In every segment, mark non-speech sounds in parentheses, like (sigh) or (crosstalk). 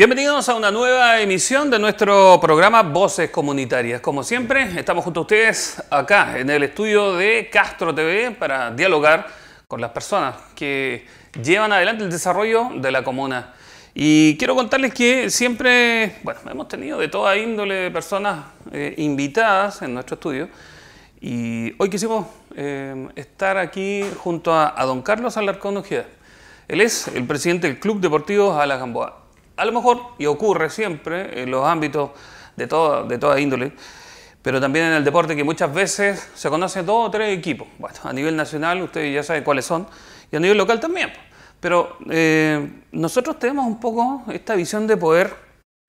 Bienvenidos a una nueva emisión de nuestro programa Voces Comunitarias. Como siempre, estamos junto a ustedes acá en el estudio de Castro TV para dialogar con las personas que llevan adelante el desarrollo de la comuna. Y quiero contarles que siempre, bueno, hemos tenido de toda índole de personas eh, invitadas en nuestro estudio. Y hoy quisimos eh, estar aquí junto a, a, don Carlos Alarcón Ojeda. Él es el presidente del Club Deportivo Ala Gamboa. A lo mejor, y ocurre siempre en los ámbitos de toda, de toda índole, pero también en el deporte que muchas veces se conocen dos o tres equipos. Bueno, a nivel nacional ustedes ya saben cuáles son, y a nivel local también. Pero eh, nosotros tenemos un poco esta visión de poder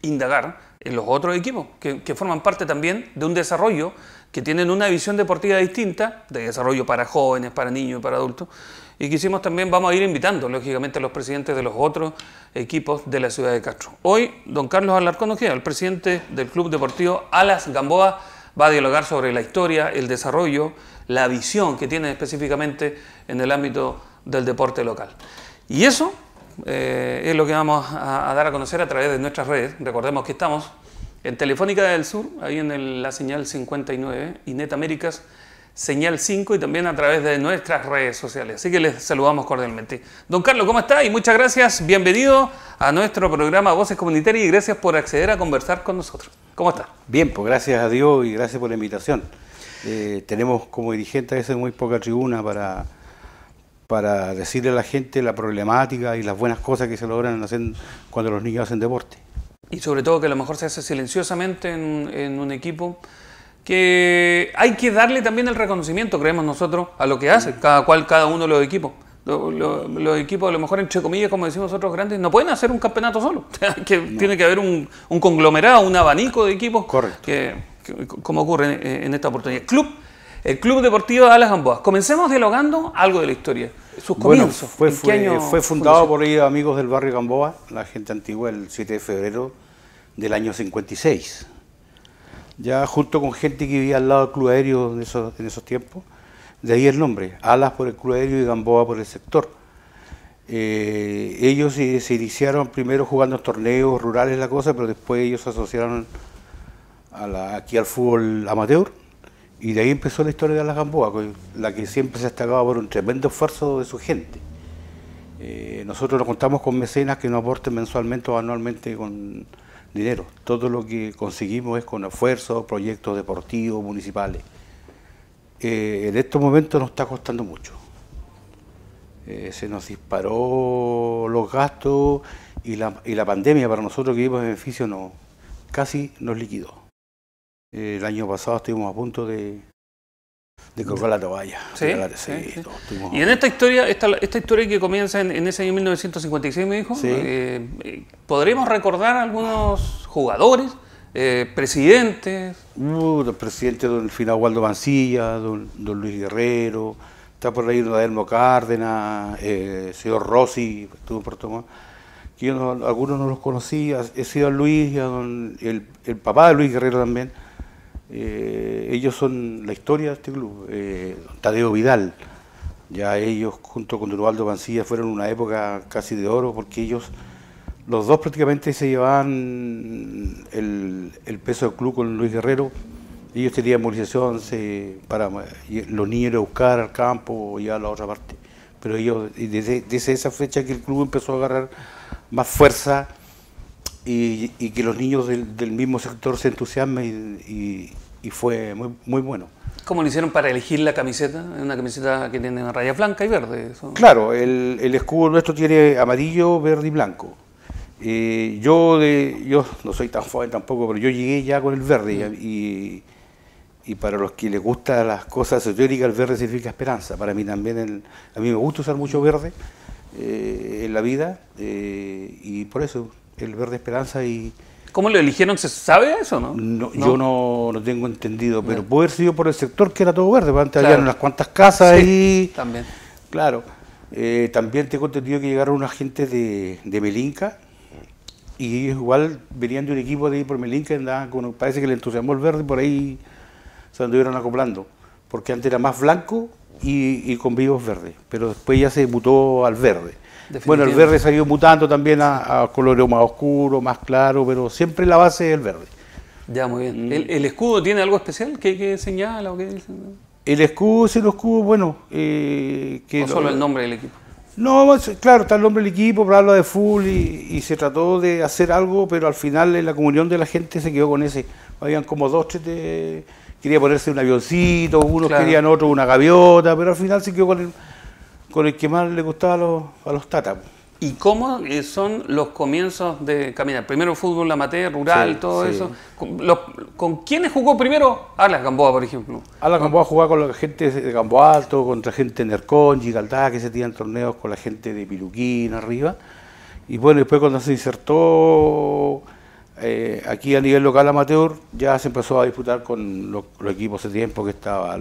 indagar en los otros equipos, que, que forman parte también de un desarrollo, que tienen una visión deportiva distinta, de desarrollo para jóvenes, para niños y para adultos, y quisimos también, vamos a ir invitando, lógicamente, a los presidentes de los otros equipos de la ciudad de Castro. Hoy, don Carlos Alarcón Ojeda, el presidente del Club Deportivo Alas Gamboa, va a dialogar sobre la historia, el desarrollo, la visión que tiene específicamente en el ámbito del deporte local. Y eso eh, es lo que vamos a, dar a conocer a través de nuestras redes. Recordemos que estamos en Telefónica del Sur, ahí en la señal 59, y Net Américas Señal 5 y también a través de nuestras redes sociales. Así que les saludamos cordialmente. Don Carlos, ¿cómo está? Y muchas gracias. Bienvenido a nuestro programa Voces Comunitarias y gracias por acceder a conversar con nosotros. ¿Cómo está? Bien, pues gracias a Dios y gracias por la invitación. Eh, tenemos como dirigente a veces muy poca tribuna para, para decirle a la gente la problemática y las buenas cosas que se logran hacer cuando los niños hacen deporte. Y sobre todo que a lo mejor se hace silenciosamente en un equipo que hay que darle también el reconocimiento, creemos nosotros, a lo que hace, cada cual, cada uno de los equipos. Los, equipos, a lo mejor, entre comillas, como decimos nosotros, grandes, no pueden hacer un campeonato solo. (laughs) que Tiene que haber un, conglomerado, un abanico de equipos. Que, como ocurre eh, en, esta oportunidad. Club, el Club Deportivo de Alas Gamboa. Comencemos dialogando algo de la historia. Sus comienzos. fue, fundado por por amigos del barrio Gamboa, la gente antigua, el 7 de febrero del año 56 ya junto con gente que vivía al lado del Club Aéreo en esos, tiempos. De ahí el nombre, Alas por el Club Aéreo y Gamboa por el sector. Eh, ellos se, iniciaron primero jugando torneos rurales, la cosa, pero después ellos se asociaron a aquí al fútbol amateur. Y de ahí empezó la historia de Alas Gamboa, la que siempre se destacaba por un tremendo esfuerzo de su gente. Eh, nosotros nos contamos con mecenas que nos aporten mensualmente o anualmente con dinero. Todo lo que conseguimos es con esfuerzos, proyectos deportivos, municipales. Eh, en estos momentos nos está costando mucho. Eh, se nos disparó los gastos y la, y la pandemia para nosotros que vivimos en beneficio no, casi nos liquidó. Eh, el año pasado estuvimos a punto de, de colocar la toalla. Sí. y en esta historia, esta, esta historia que comienza en, ese año 1956, me dijo, eh, eh, ¿podremos recordar algunos jugadores, eh, presidentes? Uh, el presidente don waldo Mancilla, don, don, Luis Guerrero, está por ahí don Adelmo Cárdenas, eh, señor Rossi, estuvo por tomar algunos no los conocía, he sido Luis y don, el, el papá de Luis Guerrero también eh, ellos son la historia de este club. Eh, Tadeo Vidal, ya ellos junto con eduardo Mancilla fueron una época casi de oro porque ellos, los dos prácticamente se llevaban el, peso del club con Luis Guerrero. Ellos tenían movilización se, para los niños a buscar al campo y a la otra parte. Pero ellos, desde, desde esa fecha que el club empezó a agarrar más fuerza, y, que los niños del, mismo sector se entusiasmen y, fue muy, muy bueno. ¿Cómo lo hicieron para elegir la camiseta? Una camiseta que tiene una raya blanca y verde. Claro, el, el, escudo nuestro tiene amarillo, verde y blanco. Eh, yo, de, yo no soy tan joven tampoco, pero yo llegué ya con el verde mm. y, y, para los que les gustan las cosas esotéricas, el verde significa esperanza. Para mí también, a mí me gusta usar mucho verde eh, en la vida eh, y por eso el Verde Esperanza y... ¿Cómo lo eligieron? ¿Se sabe eso, no? no, Yo no tengo entendido, pero puede haber sido por el sector que era todo verde, pues, antes había unas cuantas casas ahí. También. Claro. Eh, también tengo entendido que llegaron unos agentes de, de Melinca y igual venían de un equipo de ahí por Melinca, andaban con, parece que le entusiasmó el verde por ahí se anduvieron acoplando, porque antes era más blanco y, y con vivos verdes, pero después ya se mutó al verde. Bueno, el verde se ha ido mutando también a, colores más oscuros, más claros, pero siempre la base es el verde. Ya, muy bien. Mm. ¿El, escudo tiene algo especial que, señala o El escudo es el escudo, bueno... Eh, que solo el nombre del equipo? No, claro, está el nombre del equipo, para de full y, se trató de hacer algo, pero al final en la comunión de la gente se quedó con ese. Habían como dos, tres, quería ponerse un avioncito, unos querían otro, una gaviota, pero al final se quedó con el con el que más le gustaba a los, a ¿Y cómo eh, son los comienzos de caminar? Primero fútbol la amateur, rural, todo eso. ¿Con, quiénes jugó primero? Alas Gamboa, por ejemplo. Alas Gamboa jugaba con la gente de Gamboa Alto, contra gente de Nercón, Gigaldá, que se tenían torneos con la gente de Piluquín, arriba. Y bueno, después cuando se insertó eh, aquí a nivel local amateur, ya se empezó a disputar con los, los equipos de tiempo que estaba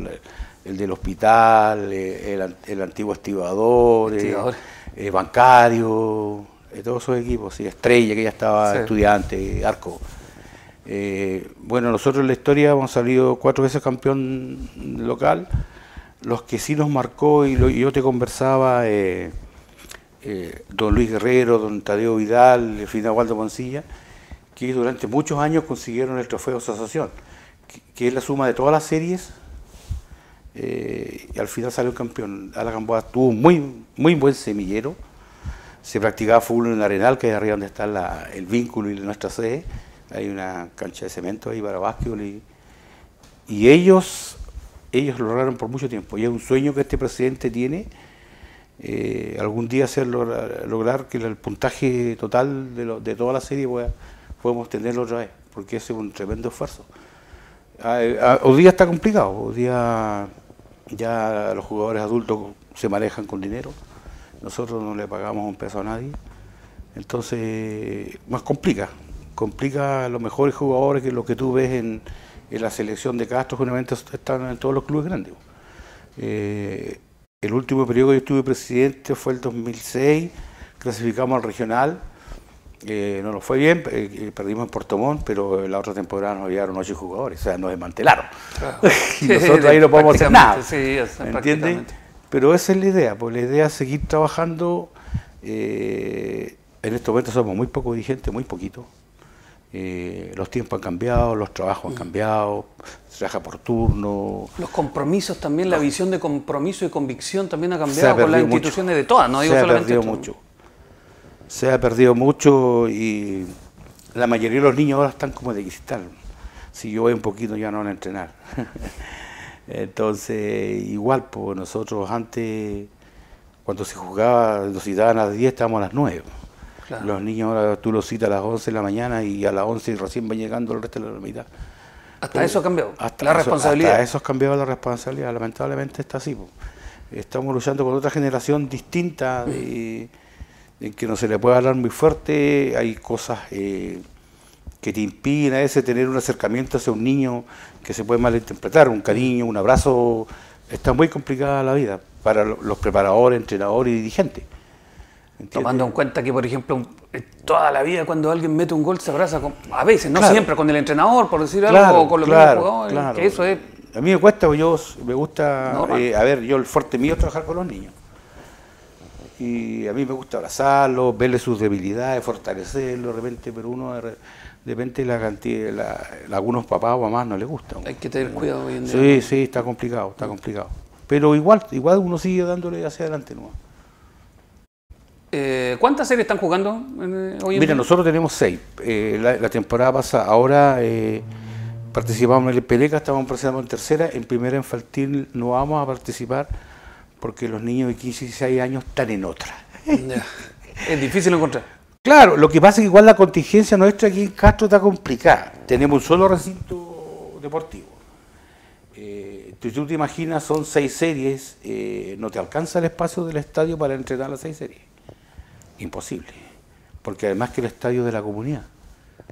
el del hospital, eh, el, antiguo estibador, eh, bancario, eh, todos esos equipos, Estrella, que ya estaba estudiante, Arco. bueno, nosotros en la historia hemos salido cuatro veces campeón local. Los que sí nos marcó, y, yo te conversaba, don Luis Guerrero, don Tadeo Vidal, el Fina Waldo Poncilla, que durante muchos años consiguieron el trofeo de asociación, que es la suma de todas las series eh, y al final salió campeón. Ala Gamboa tuvo muy, muy buen semillero. Se practicaba fútbol en Arenal, que es arriba donde está el vínculo y nuestra sede. Hay una cancha de cemento ahí para básquetbol. Y, ellos, ellos lo lograron por mucho tiempo. Y es un sueño que este presidente tiene. Eh, algún día lograr, que el puntaje total de, toda la serie podemos tenerlo otra vez, porque es un tremendo esfuerzo. Ah, eh, ah, hoy día está complicado, hoy día ya los jugadores adultos se manejan con dinero, nosotros no le pagamos un peso a nadie, entonces más complica, complica a los mejores jugadores que lo que tú ves en, la selección de Castro, generalmente están en todos los clubes grandes. Eh, el último periodo que yo estuve presidente fue el 2006, clasificamos al regional, eh, no nos fue bien, eh, eh, perdimos en Portomón, pero la otra temporada nos llegaron ocho jugadores, o sea, nos desmantelaron. (laughs) y nosotros ahí no podemos hacer nada. Pero esa es la idea, pues la idea es seguir trabajando. en estos momentos somos muy poco dirigentes, muy poquito. los tiempos han cambiado, los trabajos han mm. cambiado, se trabaja por turno. Los compromisos también, la visión de compromiso y convicción también ha cambiado con las instituciones de todas, no digo ha solamente. mucho se ha perdido mucho y la mayoría de los niños ahora están como de cristal. Si yo voy un poquito ya no van a entrenar. (laughs) Entonces, igual, pues nosotros antes, cuando se jugaba, los citaban a las 10, estábamos a las 9. Los niños ahora tú los citas a las 11 de la mañana y a las 11 recién van llegando el resto de la mitad. Hasta eso ha cambiado, hasta la responsabilidad. Hasta eso ha cambiado la responsabilidad, lamentablemente está así. Estamos luchando con otra generación distinta de en que no se le puede hablar muy fuerte, hay cosas eh, que te impiden a ese tener un acercamiento hacia un niño que se puede malinterpretar, un cariño, un abrazo. Está muy complicada la vida para los preparadores, entrenadores y dirigentes. Tomando en cuenta que, por ejemplo, eh, toda la vida cuando alguien mete un gol se abraza, a veces, no siempre, con el entrenador, por decir algo, o con los jugadores, que eso es... A mí me cuesta, yo me gusta, eh, a ver, yo el fuerte mío es trabajar con los niños y a mí me gusta abrazarlo, verle sus debilidades, fortalecerlo de repente, pero uno de repente la cantidad, algunos papás o mamás no les gustan. Hay que tener cuidado hoy en Sí, sí, está complicado, está complicado. Pero igual, igual uno sigue dándole hacia adelante no eh, ¿Cuántas series están jugando eh, hoy en Mira, nosotros tenemos seis. Eh, la, temporada pasa ahora participamos en el Peleca, estamos participando en tercera, en primera infantil no vamos a participar porque los niños de 15 y 16 años están en otra. es difícil encontrar. Claro, lo que pasa es que igual la contingencia nuestra aquí en Castro está complicada. Tenemos un solo recinto deportivo. Eh, tú, te imaginas, son seis series, eh, no te alcanza el espacio del estadio para entrenar las seis series. Imposible. Porque además que el estadio de la comunidad.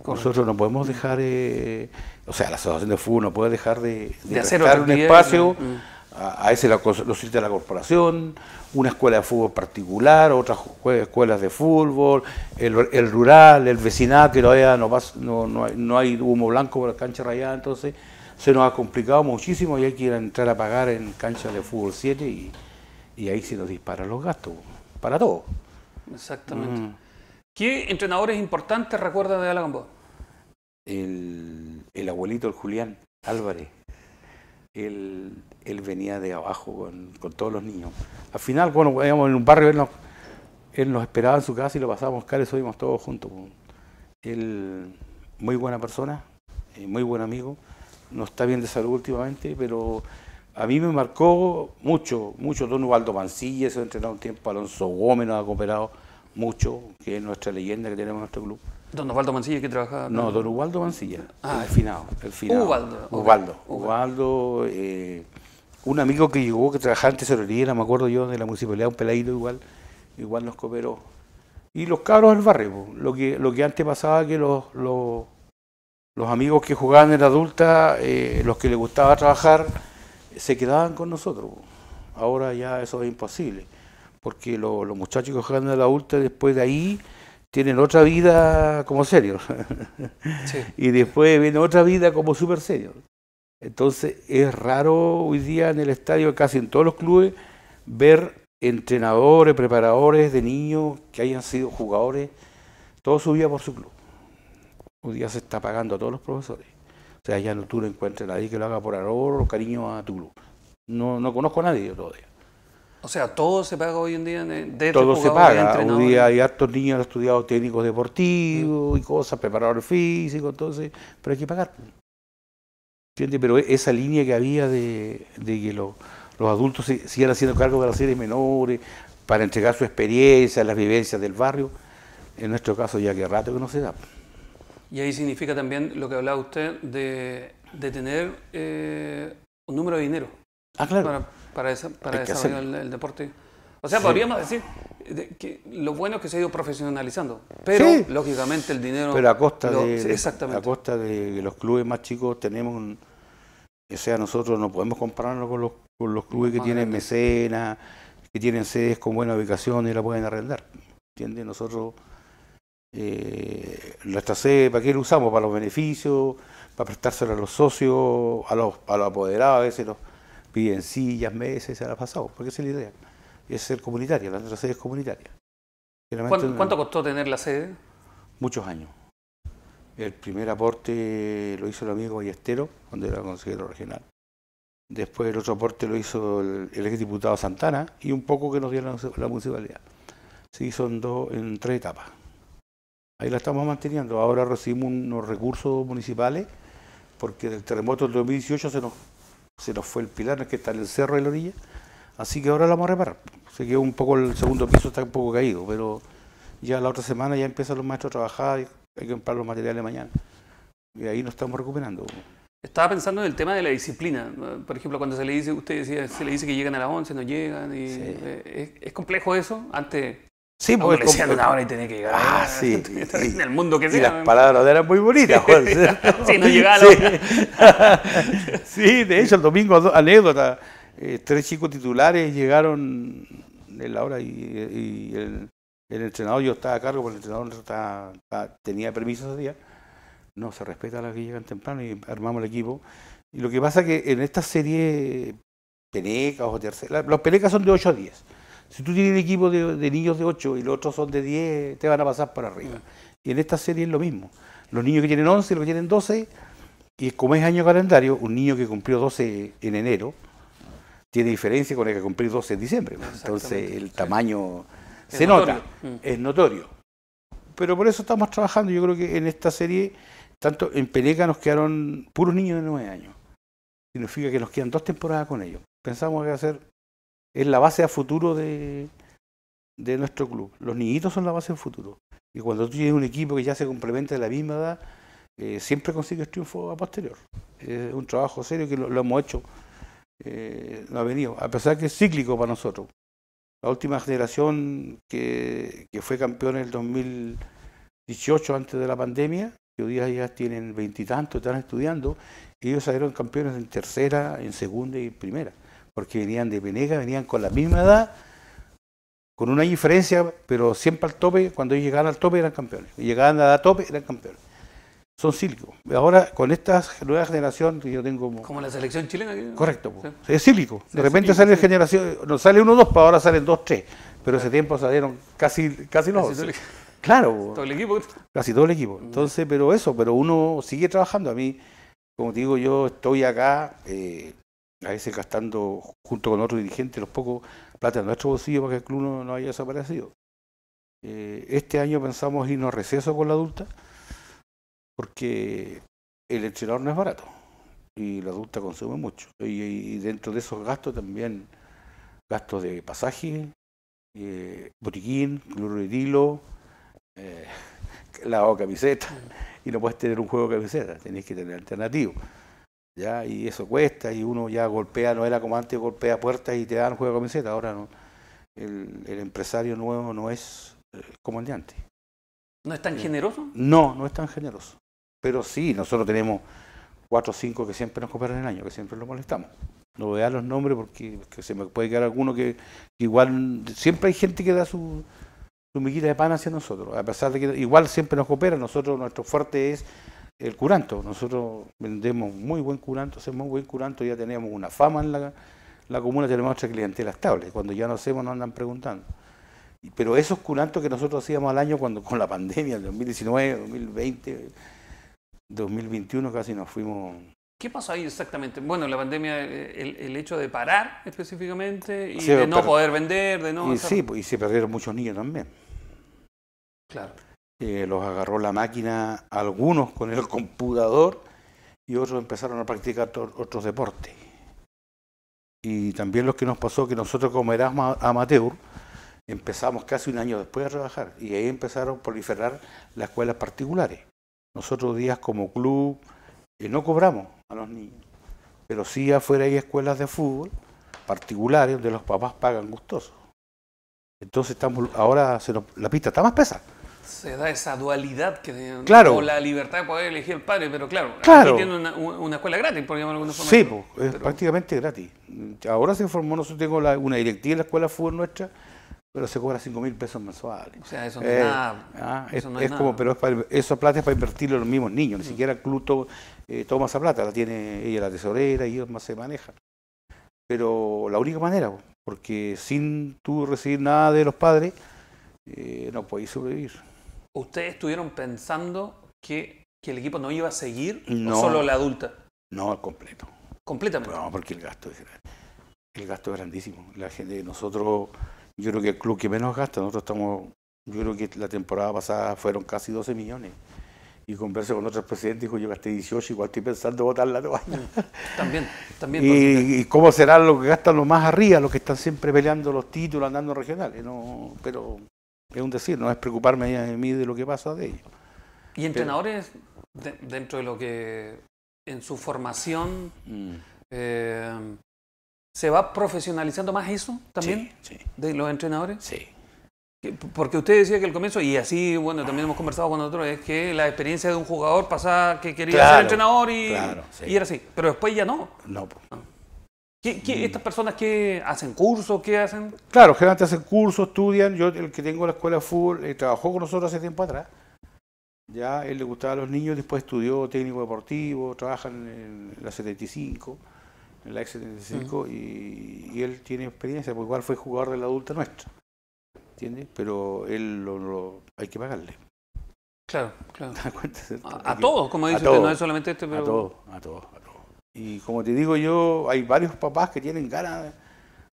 Nosotros no podemos dejar, eh, o sea, la asociación de fútbol no puede dejar de, de, hacer un espacio. Mm a, ese la, lo sirve la corporación, una escuela de fútbol particular, otras escuelas de fútbol, el, rural, el vecinal, que no, no, no, no, hay, no, hay, humo blanco por la cancha rayada, entonces se nos ha complicado muchísimo y hay que entrar a pagar en canchas de fútbol 7 y, ahí se nos disparan los gastos, para todo. Exactamente. Mm. ¿Qué entrenadores importantes recuerdan de Alagambo? El, el abuelito, el Julián Álvarez él, él venía de abajo con, todos los niños. Al final, cuando íbamos en un barrio, él nos, esperaba en su casa y lo pasábamos a todos juntos. Pues. Él, muy buena persona, eh, muy buen amigo, no está bien de salud últimamente, pero a mí me marcó mucho, mucho Don Ubaldo Mancilla, ha entrenado un tiempo, Alonso Gómez nos ha cooperado mucho, que es nuestra leyenda que tenemos en nuestro club. Don Osvaldo Mancilla que trabajaba. No, don Ubaldo Mancilla, ah, el finado. Ubaldo. Ubaldo. Eh, un amigo que llegó que trabajaba en tesorería, me acuerdo yo, de la municipalidad, un peladito igual, igual nos cooperó. Y los cabros del barrio, lo que, lo que antes pasaba que los, los, amigos que jugaban en la adulta, eh, los que les gustaba trabajar, se quedaban con nosotros. Ahora ya eso es imposible, porque los muchachos que jugaban en la adulta después de ahí tienen otra vida como serios. (laughs) y después viene otra vida como super serio. Entonces es raro hoy día en el estadio, casi en todos los clubes, ver entrenadores, preparadores de niños que hayan sido jugadores toda su vida por su club. Hoy día se está pagando a todos los profesores. O sea, ya no tú no encuentras a nadie que lo haga por amor o cariño a tu club. No, no conozco a nadie yo todavía. O sea, todo se paga hoy en día de Todo se paga. día hay hartos niños que han estudiado técnicos deportivos y cosas, preparador físico, entonces, pero hay que pagar. Pero e, esa línea que había de, que los, adultos siguieran haciendo cargo de las series menores para entregar su experiencia, las vivencias del barrio, en nuestro caso ya que rato que no se da. Y ahí significa también lo que hablaba usted de, tener eh, un número de dinero. Ah, claro para, esa, para desarrollar el, deporte. O sea, podríamos decir que lo bueno es que se ha ido profesionalizando, pero lógicamente el dinero... Pero a costa, de, exactamente. a costa de los clubes más chicos tenemos O sea, nosotros no podemos compararnos con los, con los clubes que tienen mecenas, que tienen sedes con buena ubicación y la pueden arrendar. ¿Entiendes? Nosotros, eh, nuestra sede, ¿para qué la usamos? Para los beneficios, para prestársela a los socios, a los, a los apoderados, a veces los, piden sillas, meses se ha pasado, porque esa es la idea. es ser comunitaria, la otra sede es comunitaria. ¿Cuánto, costó tener la sede? Muchos años. El primer aporte lo hizo el amigo Ballestero, cuando era consejero regional. Después el otro aporte lo hizo el, exdiputado Santana y un poco que nos dio la, municipalidad. sí son dos, en tres etapas. Ahí la estamos manteniendo. Ahora recibimos unos recursos municipales porque del terremoto del 2018 se nos se nos fue el pilar, que está en el cerro de la orilla, así que ahora lo vamos a reparar. Se quedó un poco el segundo piso, está un poco caído, pero ya la otra semana ya empiezan los maestros a trabajar, hay que comprar los materiales mañana. Y ahí nos estamos recuperando. Estaba pensando en el tema de la disciplina. Por ejemplo, cuando se le dice, usted decía, se le dice que llegan a las 11, no llegan. Y, eh, ¿es, ¿es, complejo eso? Antes Sí, porque le decían una hora y tenía que llegar. Ah, sí. en el mundo que sea. Y las palabras eran muy bonitas, (laughs) sí, no llegaba (laughs) sí. de hecho, el domingo, anécdota, eh, tres chicos titulares llegaron en la hora y, el, entrenador, yo estaba a cargo, porque el entrenador estaba, tenía permiso ese día. No, se respeta a los que llegan temprano y armamos el equipo. Y lo que pasa es que en esta serie, Penecas o Tercera, los Penecas son de 8 a 10 si tú tienes un equipo de, niños de 8 y los otros son de 10, te van a pasar para arriba. Mm. Y en esta serie es lo mismo. Los niños que tienen 11 los que tienen 12, y como es año calendario, un niño que cumplió 12 en enero tiene diferencia con el que cumplió 12 en diciembre. Entonces el tamaño se nota, mm. es notorio. Pero por eso estamos trabajando. Yo creo que en esta serie, tanto en Peleca nos quedaron puros niños de 9 años. Significa que nos quedan dos temporadas con ellos. Pensamos que hacer es la base a futuro de, nuestro club. Los niñitos son la base a futuro. Y cuando tú tienes un equipo que ya se complementa de la misma edad, eh, siempre consigues triunfo a posterior. Es un trabajo serio que lo, hemos hecho, no eh, ha venido, a pesar que es cíclico para nosotros. La última generación que, fue campeón en el 2018 antes de la pandemia, que hoy día ya tienen veintitantos, están estudiando, ellos salieron campeones en tercera, en segunda y en primera porque venían de Venegas, venían con la misma edad, con una diferencia, pero siempre al tope, cuando ellos llegaban al tope eran campeones, y llegaban a la tope eran campeones. Son cílicos. Ahora, con esta nueva generación que yo tengo... Como la selección chilena. Correcto. Es cílico. De repente sale generación, Nos sale uno o dos, para ahora salen dos tres. Pero ese tiempo salieron casi, casi los Claro. Todo el equipo. Casi todo el equipo. Mm. Entonces, pero eso, pero uno sigue trabajando. A mí, como digo, yo estoy acá, eh, a veces gastando junto con otros dirigentes los pocos plata de nuestro bolsillo para que el club no, haya desaparecido. Eh, este año pensamos irnos a receso con la adulta porque el entrenador no es barato y la adulta consume mucho. Y, dentro de esos gastos también gastos de pasaje, eh, botiquín, clorhidrilo, eh, (laughs) lavado camiseta. Y no puedes tener un juego de camiseta, tenés que tener alternativo. ¿ya? Y eso cuesta, y uno ya golpea, no era como antes, golpea puertas y te dan juego de camiseta, ahora El, empresario nuevo no es eh, como el de antes. ¿No es tan eh, generoso? No, no es tan generoso. Pero sí, nosotros tenemos cuatro o cinco que siempre nos cooperan el año, que siempre los molestamos. No voy a dar los nombres porque se me puede quedar alguno que, igual, siempre hay gente que da su, su miguita de pan hacia nosotros, a pesar de que igual siempre nos coopera, nosotros nuestro fuerte es el curanto. Nosotros vendemos muy buen curanto, hacemos muy buen curanto, ya teníamos una fama en la, comuna, tenemos nuestra clientela estable. Cuando ya no hacemos, nos andan preguntando. Pero esos curantos que nosotros hacíamos al año cuando con la pandemia, el 2019, 2020, 2021 casi nos fuimos. ¿Qué pasó ahí exactamente? Bueno, la pandemia, eh, el, hecho de parar específicamente y de no poder vender, de no... sí, pues, y se perdieron muchos niños también. Claro los agarró la máquina, algunos con el computador y otros empezaron a practicar otros deportes. Y también lo que nos pasó que nosotros como Erasmus Amateur empezamos casi un año después a trabajar y ahí empezaron a proliferar las escuelas particulares. Nosotros días como club eh, no cobramos a los niños, pero sí afuera hay escuelas de fútbol particulares donde los papás pagan gustosos. Entonces estamos ahora la pista está más pesada se da esa dualidad que claro. o la libertad de poder elegir el padre, pero claro, claro. tiene una, escuela gratis, por llamarlo alguna forma. Sí, prácticamente gratis. Ahora se formó, nosotros tengo una directiva en la escuela fue nuestra, pero se cobra 5 mil pesos mensuales. O sea, eso no es eh, nada. Ah, eso es, no como, pero es esa plata es para invertirlo en los mismos niños, ni mm. siquiera el eh, toma esa plata, la tiene ella la tesorera y ellos más se manejan. Pero la única manera, porque sin tú recibir nada de los padres, eh, no podéis sobrevivir. ¿Ustedes estuvieron pensando que, el equipo no iba a seguir no, o solo la adulta? No, al completo. Completamente. No, porque el gasto es El gasto es grandísimo. La gente, nosotros, yo creo que el club que menos gasta, nosotros estamos, yo creo que la temporada pasada fueron casi 12 millones y conversé con otros presidentes, dijo, yo gasté 18, igual estoy pensando votar la toalla. Mm, también, también. y, cómo será lo que gastan los más arriba, los que están siempre peleando los títulos, andando regionales, no, pero es un decir, no es preocuparme en mí de lo que pasa de ellos. ¿Y entrenadores dentro de lo que en su formación mm. eh, se va profesionalizando más eso también sí, de los entrenadores? Sí. Porque usted decía que el comienzo, y así, bueno, también hemos conversado con otros, es que la experiencia de un jugador pasaba que quería ser entrenador y, y, era así, pero después ya no. No, pues. no. Ah. Mm. estas personas que hacen cursos? ¿Qué hacen? Claro, generalmente hacen cursos, estudian. Yo, el que tengo la escuela de fútbol, eh, trabajó con nosotros hace tiempo atrás. Ya él le gustaba a los niños, después estudió técnico deportivo, Trabajan en, la 75, en la ex 75, mm. y, él tiene experiencia, porque igual fue jugador de la adulta nuestra. ¿Entiendes? Pero él lo, hay que pagarle. Claro, claro. (laughs) A, todos, como dice no es solamente este, pero. a todos. A todos. Y como te digo yo, hay varios papás que tienen ganas,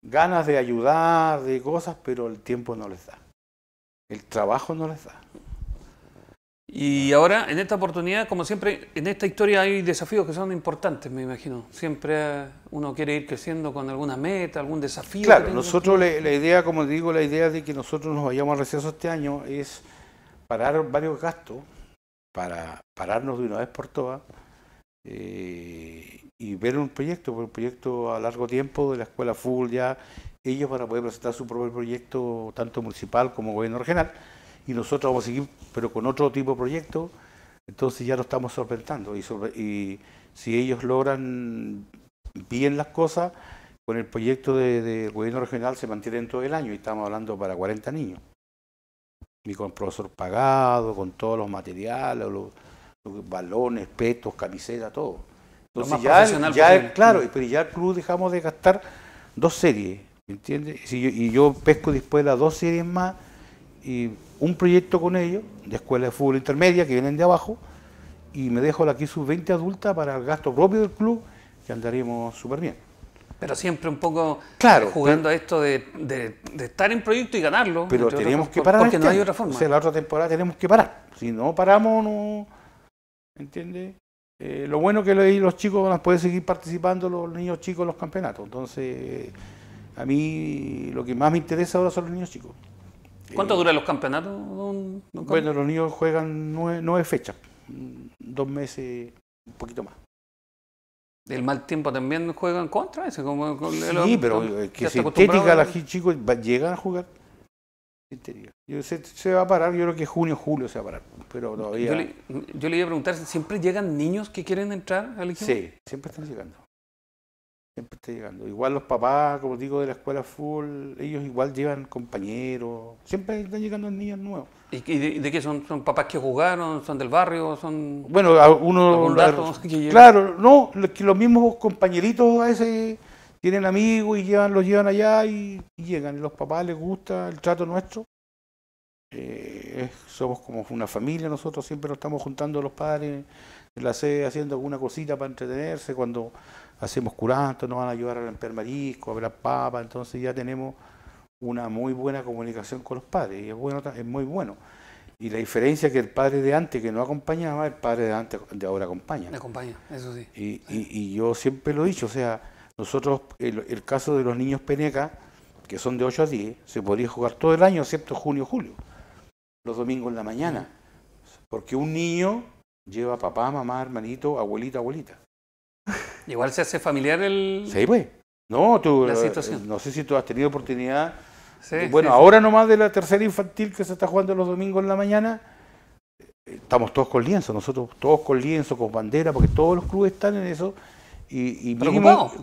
ganas de ayudar, de cosas, pero el tiempo no les da. El trabajo no les da. Y ahora, en esta oportunidad, como siempre, en esta historia hay desafíos que son importantes, me imagino. Siempre uno quiere ir creciendo con alguna meta, algún desafío. Claro, nosotros la, idea, como te digo, la idea de que nosotros nos vayamos a receso este año es parar varios gastos, para pararnos de una vez por todas, eh, y ver un proyecto, un proyecto a largo tiempo de la escuela full ya, ellos van a poder presentar su propio proyecto, tanto municipal como gobierno regional, y nosotros vamos a seguir, pero con otro tipo de proyecto, entonces ya lo estamos sorprendiendo... y, si ellos logran bien las cosas, con el proyecto de gobierno regional se mantiene todo el año, y estamos hablando para 40 niños, y con profesor pagado, con todos los materiales, los balones, petos, camisetas, todo. Pues ya, claro, mm. pero ya el club dejamos de gastar dos series, ¿entiendes? Y yo, pesco después las dos series más y un proyecto con ellos, de escuela de fútbol intermedia que vienen de abajo, y me dejo la aquí sus 20 adultas para el gasto propio del club, que andaríamos súper bien. Pero siempre un poco eh, jugando a esto de, estar en proyecto y ganarlo. Pero tenemos que parar. Porque este no hay otra forma. O sea, la otra temporada tenemos que parar. Si no paramos, no. ¿Entiendes? Eh, lo bueno que los chicos van a seguir participando, los niños chicos, en los campeonatos. Entonces, eh, a mí lo que más me interesa ahora son los niños chicos. ¿Cuánto eh, duran los campeonatos? bueno, los niños juegan nueve, fechas, dos meses, un poquito más. ¿El mal tiempo también juegan contra sí, pero es que se los chicos llegan a jugar interior. se va a parar, yo creo que junio, julio se va a parar, pero Yo le, yo iba a preguntar, ¿siempre llegan niños que quieren entrar al equipo? Sí, siempre están llegando. Siempre están llegando. Igual los papás, como digo, de la escuela full, ellos igual llevan compañeros. Siempre están llegando niños nuevos. ¿Y de, qué son? ¿Son papás que jugaron? ¿Son del barrio? ¿Son...? Bueno, algunos... claro, no, los mismos compañeritos a ese tienen amigos y llevan, los llevan allá y, y llegan. Los papás les gusta el trato nuestro. Eh, somos como una familia, nosotros siempre nos estamos juntando los padres en la sede haciendo alguna cosita para entretenerse. Cuando hacemos curanto, nos van a ayudar a limpiar marisco, a hablar papa. Entonces ya tenemos una muy buena comunicación con los padres y es, bueno, es muy bueno. Y la diferencia es que el padre de antes que no acompañaba, el padre de antes de ahora acompaña. acompaña, eso sí. y, y yo siempre lo he dicho, o sea, nosotros, el, caso de los niños peneca, que son de 8 a 10, se podría jugar todo el año, excepto junio, julio, los domingos en la mañana. Porque un niño lleva papá, mamá, hermanito, abuelita, abuelita. (laughs) Igual se hace familiar el... Sí, pues. No, tú, eh, situación. no sé si tú has tenido oportunidad. bueno, ahora nomás de la tercera infantil que se está jugando los domingos en la mañana, eh, estamos todos con lienzo, nosotros todos con lienzo, con bandera, porque todos los clubes están en eso y,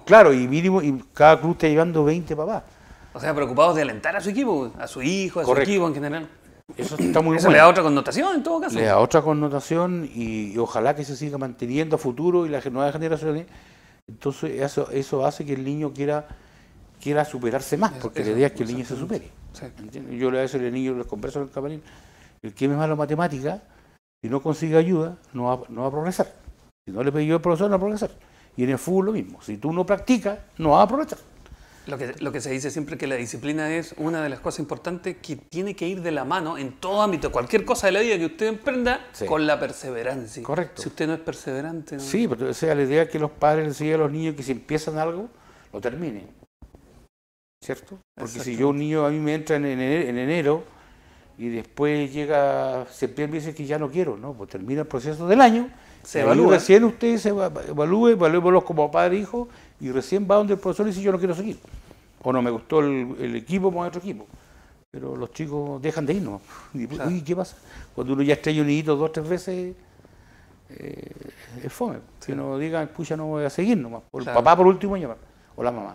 claro, y mínimo, y cada club está llevando 20 papás. O sea, preocupados de alentar a su equipo, a su hijo, a su equipo en general. Eso está muy le da otra connotación en todo caso. Le da otra connotación y, ojalá que se siga manteniendo a futuro y las nuevas generaciones. Entonces eso, eso hace que el niño quiera, quiera superarse más, porque le la idea es que el niño se supere. Yo le a veces al niño les converso en el camarín, el que es malo matemática matemática si no consigue ayuda, no va, no va a progresar. Si no le pedí yo al profesor, no va a progresar. Y en el fútbol lo mismo. Si tú no practicas, no vas a aprovechar. Lo que, lo que se dice siempre que la disciplina es una de las cosas importantes que tiene que ir de la mano en todo ámbito, cualquier cosa de la vida que usted emprenda, con la perseverancia. Correcto. Si usted no es perseverante. Sí, pero o sea, la idea es que los padres enseñen a los niños que si empiezan algo, lo terminen. ¿Cierto? Porque si yo un niño a mí me entra en enero, y después llega siempre y dice que ya no quiero, ¿no? Pues termina el proceso del año recién usted se evalúe, los como padre e hijo, y recién va donde el profesor y dice yo no quiero seguir. O no me gustó el, equipo, como otro equipo. Pero los chicos dejan de irnos. Y, uy, ¿qué pasa? Cuando uno ya estrella un dos dos, tres veces, eh, es fome. Que no digan, escucha no voy a seguir nomás. O el papá por último llamar o la mamá.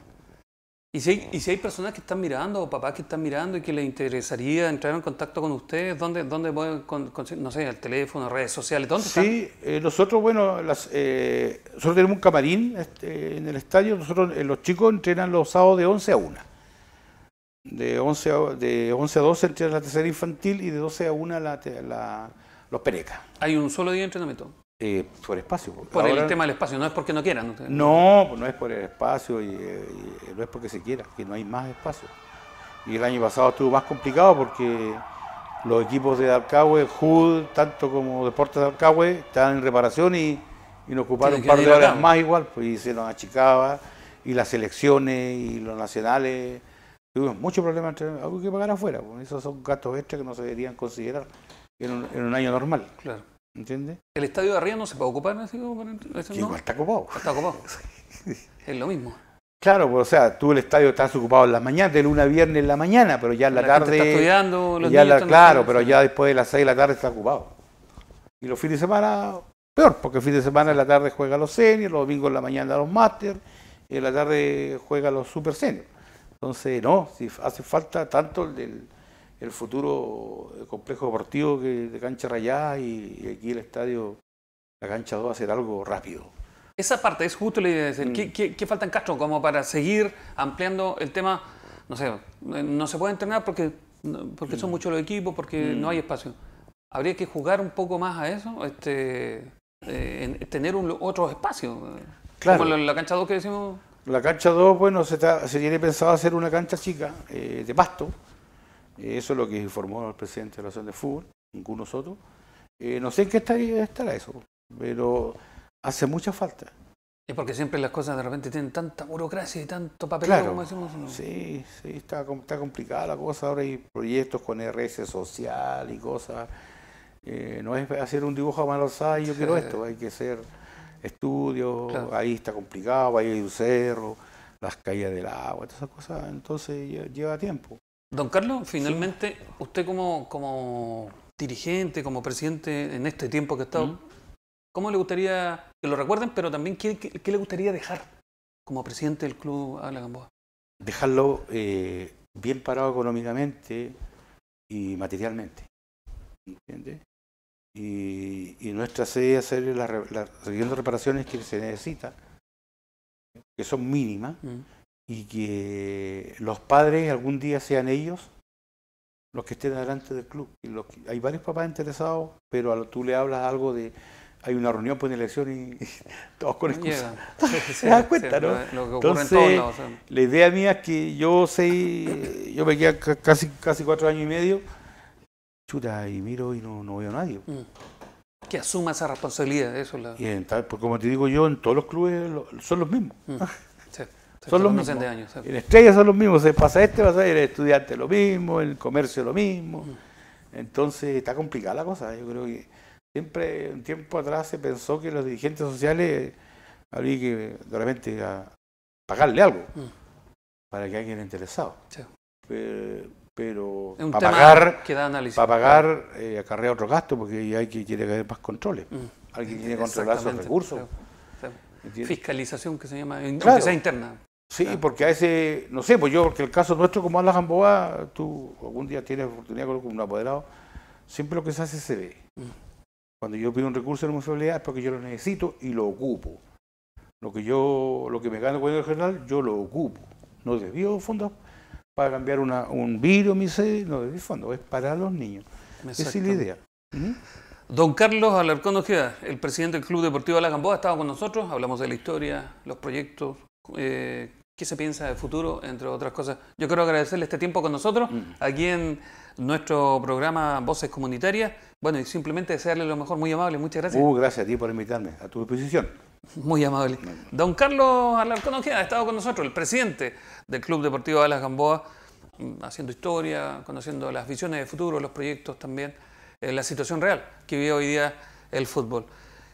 Y si, hay, y hay personas que están mirando o papás que están mirando y que les interesaría entrar en contacto con ustedes, ¿dónde, dónde pueden, conseguir, no sé, el teléfono, redes sociales? ¿Dónde sí, están? Eh, nosotros, bueno, las, eh, nosotros tenemos un camarín este, en el estadio, nosotros eh, los chicos entrenan los sábados de 11 a 1. De 11 a, de 11 a 12 entrenan la tercera infantil y de 12 a 1 la, los perecas. ¿Hay un solo día de entrenamiento? Eh, por espacio. Por el tema del espacio, no es porque no quieran. No, pues no es por el espacio eh, y, no es porque se quiera, que no hay más espacio. Y el año pasado estuvo más complicado porque los equipos de Alcagüe, Jud, tanto como Deportes de están estaban en reparación y, y nos ocuparon un par de horas más igual, pues y se nos achicaba, y las selecciones y los nacionales. Tuvimos muchos problemas, algo que pagar afuera, pues, esos son gastos extras que no se deberían considerar en un, en un año normal. Claro. ¿Entiendes? El estadio de arriba no se puede ocupar, ¿no? Igual está ocupado. Está ocupado. (laughs) es lo mismo. Claro, pues, o sea, tú el estadio estás ocupado en la mañana, de luna a viernes en la mañana, pero ya en la, tarde. Está estudiando, Claro, pero ya después de las 6 de la tarde está ocupado. Y los fines de semana, peor, porque el fin de semana en la tarde juega los seniors, los domingos en la mañana los máster, y en la tarde juega los super seniors. Entonces, no, si hace falta tanto el del el futuro complejo deportivo que, de cancha rayada y, aquí el estadio, la cancha 2, hacer algo rápido. Esa parte es justo, la decir, ¿qué, mm. qué, qué falta en Castro como para seguir ampliando el tema? No sé, no se puede entrenar porque, porque son mm. muchos los equipos, porque mm. no hay espacio. ¿Habría que jugar un poco más a eso? Este, eh, tener un, otros espacios. Claro. Como la, cancha 2 que decimos. La cancha 2, bueno, se, tiene pensado hacer una cancha chica eh, de pasto, eso es lo que informó el presidente de la Asociación de Fútbol, ninguno nosotros, Eh, no sé en qué estaría, estará eso, pero hace mucha falta. Es porque siempre las cosas de repente tienen tanta burocracia y tanto papel como Sí, sí, está, está complicada la cosa. Ahora hay proyectos con RS social y cosas. Eh, no es hacer un dibujo a mano yo quiero esto. Hay que hacer estudios, ahí está complicado, ahí hay un cerro, las caídas del agua, todas esas cosas. Entonces lleva tiempo. Don Carlos, finalmente, usted como, como dirigente, como presidente en este tiempo que ha estado, ¿cómo le gustaría que lo recuerden, pero también qué, le gustaría dejar como presidente del club a la Gamboa? Dejarlo eh, bien parado económicamente y materialmente. ¿Entiendes? Y, nuestra sede hacer las reparaciones que se necesitan, que son mínimas, y que los padres algún día sean ellos los que estén adelante del club. hay varios papás interesados, pero a, tú le hablas algo de hay una reunión por elección y, (laughs) todos con excusa. (laughs) Se da cuenta, ¿no? Entonces, la idea mía es que yo sé yo me quedé casi, casi cuatro años y medio, chuta, y miro y no, veo a nadie. Mm. Que asuma esa responsabilidad, eso. La... pues, como te digo yo, en todos los clubes son los mismos. Mm. (laughs) son los mismos. en estrellas son los mismos. Se pasa este, pasa el estudiante lo mismo, el comercio lo mismo. Mm. Entonces está complicada la cosa. Yo creo que siempre, un tiempo atrás, se pensó que los dirigentes sociales habría que realmente pagarle algo mm. para que alguien interesado. Pero, para, pagar, pagar, eh, acarrea otro gasto porque hay que quiere que más controles. Mm. Alguien quiere controlar sus recursos. Fiscalización que se llama, claro. interna. Sí, ah. porque a ese, no sé, pues yo, porque el caso nuestro, como habla Gamboa, tú algún día tienes oportunidad con un apoderado, siempre lo que se hace se ve. Mm. Cuando yo pido un recurso de la municipalidad es porque yo lo necesito y lo ocupo. Lo que yo, lo que me gano con el general, yo lo ocupo. No desvío fondos para cambiar un virus, mi no desvío fondos, es para los niños. Esa es la idea. Don Carlos Alarcón Ojeda, el presidente del Club Deportivo de la Gamboa, estaba con nosotros, hablamos de la historia, los proyectos, eh, qué se piensa del futuro, entre otras cosas. Yo quiero agradecerle este tiempo con nosotros mm. aquí en nuestro programa Voces Comunitarias. Bueno, y simplemente desearle lo mejor, muy amable, muchas gracias. Uh, gracias a ti por invitarme, a tu disposición. Muy amable. Don Carlos Alarcón Ojeda ha estado con nosotros, el presidente del Club Deportivo de las Gamboa, mm, haciendo historia, conociendo las visiones de futuro, los proyectos también, eh, la situación real que vive hoy día el fútbol.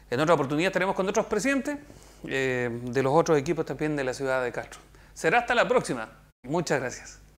En otra oportunidad estaremos con otros presidentes. Eh, de los otros equipos también de la ciudad de Castro. Será hasta la próxima. Muchas gracias.